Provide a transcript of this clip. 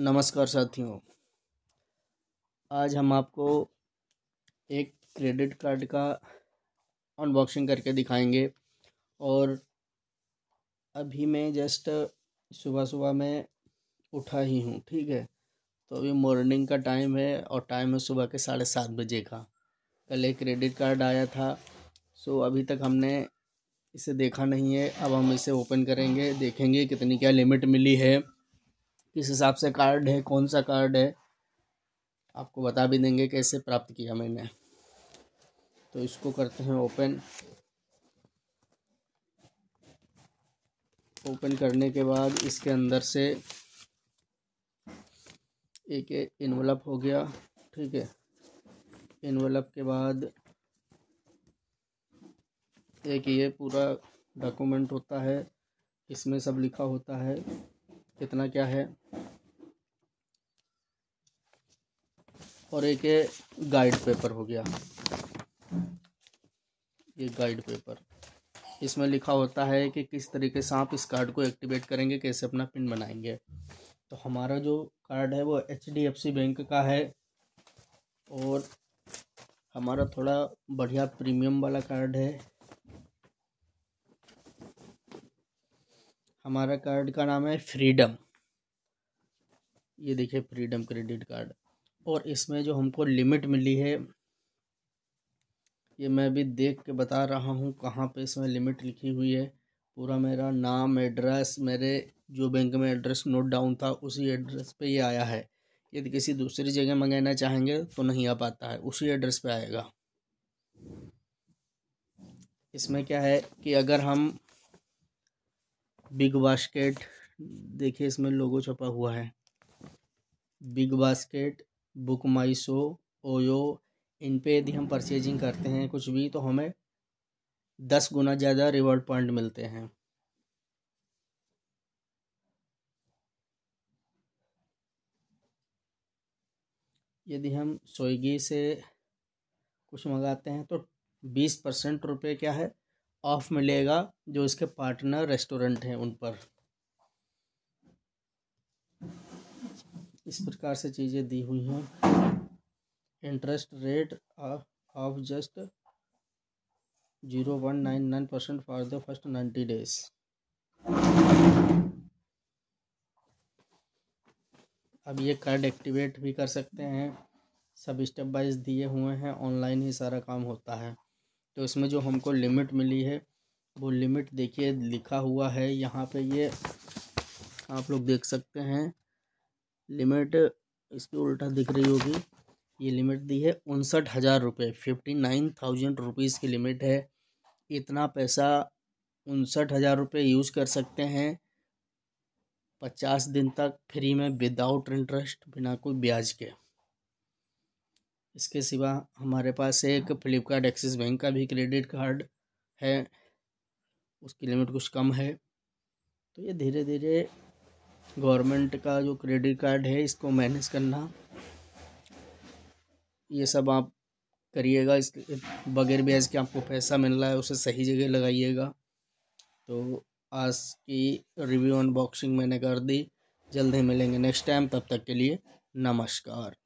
नमस्कार साथियों आज हम आपको एक क्रेडिट कार्ड का अनबॉक्सिंग करके दिखाएंगे और अभी मैं जस्ट सुबह सुबह मैं उठा ही हूँ ठीक है तो अभी मॉर्निंग का टाइम है और टाइम है सुबह के साढ़े सात बजे का कल एक क्रेडिट कार्ड आया था सो अभी तक हमने इसे देखा नहीं है अब हम इसे ओपन करेंगे देखेंगे कितनी क्या लिमिट मिली है किस हिसाब से कार्ड है कौन सा कार्ड है आपको बता भी देंगे कैसे प्राप्त किया मैंने तो इसको करते हैं ओपन ओपन करने के बाद इसके अंदर से एक इन्वलप हो गया ठीक है इन्वलप के बाद एक ये पूरा डॉक्यूमेंट होता है इसमें सब लिखा होता है कितना क्या है और एक है गाइड पेपर हो गया ये गाइड पेपर इसमें लिखा होता है कि किस तरीके से आप इस कार्ड को एक्टिवेट करेंगे कैसे अपना पिन बनाएंगे तो हमारा जो कार्ड है वो H D F C bank का है और हमारा थोड़ा बढ़िया प्रीमियम वाला कार्ड है हमारा कार्ड का नाम है फ्रीडम ये देखिए फ्रीडम क्रेडिट कार्ड और इसमें जो हमको लिमिट मिली है ये मैं अभी देख के बता रहा हूँ कहाँ पे इसमें लिमिट लिखी हुई है पूरा मेरा नाम एड्रेस मेरे जो बैंक में एड्रेस नोट डाउन था उसी एड्रेस पे ये आया है यदि किसी दूसरी जगह मंगाना चाहेंगे तो नहीं आ पाता है उसी एड्रेस पे आएगा इसमें क्या है कि अगर हम बिग बास्केट देखिए इसमें लोगो छपा हुआ है big basket book my show OYO इन पे यदि हम परचेजिंग करते हैं कुछ भी तो हमें दस गुना ज़्यादा रिवॉर्ड पॉइंट मिलते हैं यदि हम स्विगी से कुछ मंगाते हैं तो बीस परसेंट रुपये क्या है ऑफ मिलेगा जो इसके पार्टनर रेस्टोरेंट हैं उन पर इस प्रकार से चीज़ें दी हुई हैं interest rate of just zero one nine nine percent for the first ninety days अब ये कार्ड एक्टिवेट भी कर सकते हैं सब स्टेप बाइज दिए हुए हैं ऑनलाइन ही सारा काम होता है तो इसमें जो हमको लिमिट मिली है वो लिमिट देखिए लिखा हुआ है यहाँ पे ये आप लोग देख सकते हैं लिमिट इसकी उल्टा दिख रही होगी ये लिमिट दी है उनसठ हज़ार रुपये फिफ्टी नाइन थाउजेंड रुपीज़ की लिमिट है इतना पैसा उनसठ हज़ार रुपये यूज़ कर सकते हैं पचास दिन तक फ्री में विदाउट इंटरेस्ट बिना कोई ब्याज के इसके सिवा हमारे पास एक फ्लिपकार्ट एक्सिस बैंक का भी क्रेडिट कार्ड है उसकी लिमिट कुछ कम है तो ये धीरे धीरे गवर्नमेंट का जो क्रेडिट कार्ड है इसको मैनेज करना ये सब आप करिएगा इस बगैर ब्याज के आपको पैसा मिल रहा है उसे सही जगह लगाइएगा तो आज की रिव्यू अनबॉक्सिंग मैंने कर दी जल्द ही मिलेंगे नेक्स्ट टाइम तब तक के लिए नमस्कार